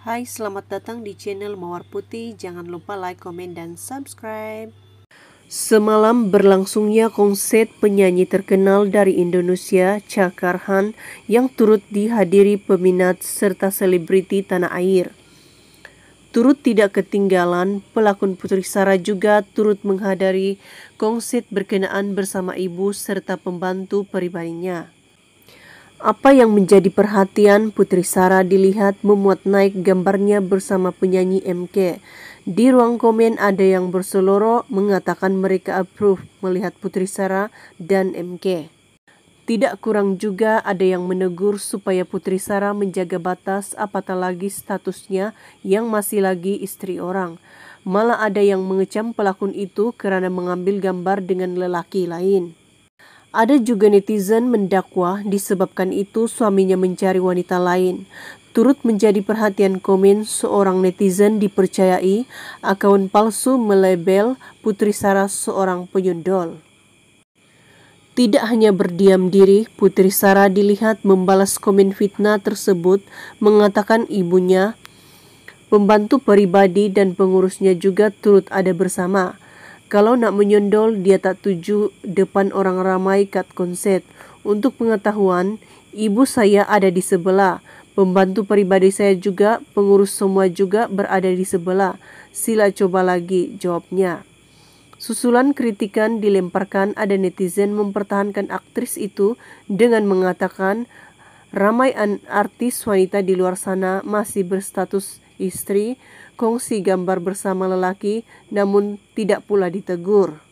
Hai, selamat datang di channel Mawar Putih. Jangan lupa like, komen, dan subscribe. Semalam berlangsungnya konser penyanyi terkenal dari Indonesia, Cakarhan, yang turut dihadiri peminat serta selebriti tanah air. Turut tidak ketinggalan, pelakon Putri Sarah juga turut menghadiri konser berkenaan bersama ibu serta pembantu pribadinya. Apa yang menjadi perhatian Putri Sarah dilihat memuat naik gambarnya bersama penyanyi MK. Di ruang komen ada yang berseloro mengatakan mereka approve melihat Putri Sarah dan MK. Tidak kurang juga ada yang menegur supaya Putri Sarah menjaga batas apatah lagi statusnya yang masih lagi istri orang. Malah ada yang mengecam pelakon itu karena mengambil gambar dengan lelaki lain. Ada juga netizen mendakwa disebabkan itu suaminya mencari wanita lain. Turut menjadi perhatian komen seorang netizen dipercayai akun palsu melebel Putri Sarah seorang penyundol. Tidak hanya berdiam diri, Putri Sarah dilihat membalas komen fitnah tersebut mengatakan ibunya, pembantu pribadi dan pengurusnya juga turut ada bersama. Kalau nak menyondol, dia tak tuju depan orang ramai kat konset. Untuk pengetahuan, ibu saya ada di sebelah. Pembantu pribadi saya juga, pengurus semua juga berada di sebelah. Sila coba lagi, jawabnya. Susulan kritikan dilemparkan ada netizen mempertahankan aktris itu dengan mengatakan ramai artis wanita di luar sana masih berstatus istri kongsi gambar bersama lelaki, namun tidak pula ditegur.